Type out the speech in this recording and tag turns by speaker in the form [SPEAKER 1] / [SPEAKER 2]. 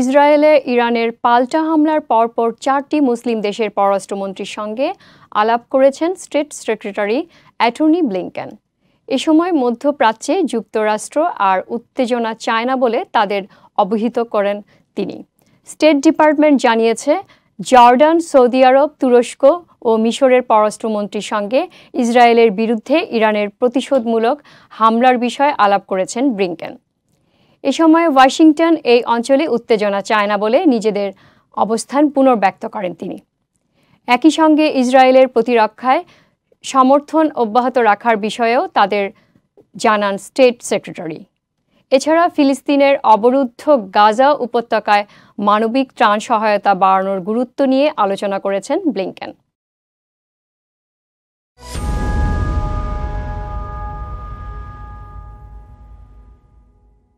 [SPEAKER 1] ইসরায়েলে ইরানের পাল্টা হামলার পরপর চারটি মুসলিম দেশের পররাষ্ট্রমন্ত্রীর সঙ্গে আলাপ করেছেন স্টেট সেক্রেটারি অ্যাটর্নি ব্লিংকেন এ সময় মধ্যপ্রাচ্যে যুক্তরাষ্ট্র আর উত্তেজনা চায় না বলে তাদের অবহিত করেন তিনি স্টেট ডিপার্টমেন্ট জানিয়েছে জর্ডান সৌদি আরব তুরস্ক ও মিশরের পররাষ্ট্রমন্ত্রীর সঙ্গে ইসরায়েলের বিরুদ্ধে ইরানের প্রতিশোধমূলক হামলার বিষয়ে আলাপ করেছেন ব্রিংকেন এ সময় ওয়াশিংটন এই অঞ্চলে উত্তেজনা চায় না বলে নিজেদের অবস্থান পুনর্ব্যক্ত করেন তিনি একই সঙ্গে ইসরায়েলের প্রতিরক্ষায় সমর্থন অব্যাহত রাখার বিষয়েও তাদের জানান স্টেট সেক্রেটারি এছাড়া ফিলিস্তিনের অবরুদ্ধ গাজা উপত্যকায় মানবিক ত্রাণ সহায়তা বাড়ানোর গুরুত্ব নিয়ে আলোচনা করেছেন ব্লিংকেন